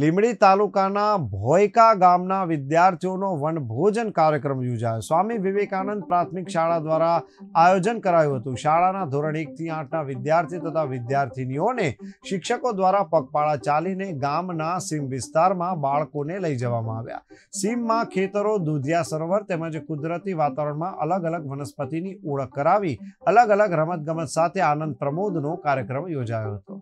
લીમડી તાલુકાના ભોયકા ગામના વિદ્યાર્થીઓનો વનભોજન કાર્યક્રમ યોજાયો સ્વામી વિવેકાનંદ પ્રાથમિક શાળા દ્વારા આયોજન કરાયું હતું શાળાના ધોરણ એકથી આઠના વિદ્યાર્થી તથા વિદ્યાર્થિનીઓને શિક્ષકો દ્વારા પગપાળા ચાલીને ગામના સીમ વિસ્તારમાં બાળકોને લઈ જવામાં આવ્યા સીમમાં ખેતરો દૂધિયા સરોવર તેમજ કુદરતી વાતાવરણમાં અલગ અલગ વનસ્પતિની ઓળખ કરાવી અલગ અલગ રમતગમત સાથે આનંદ પ્રમોદનો કાર્યક્રમ યોજાયો હતો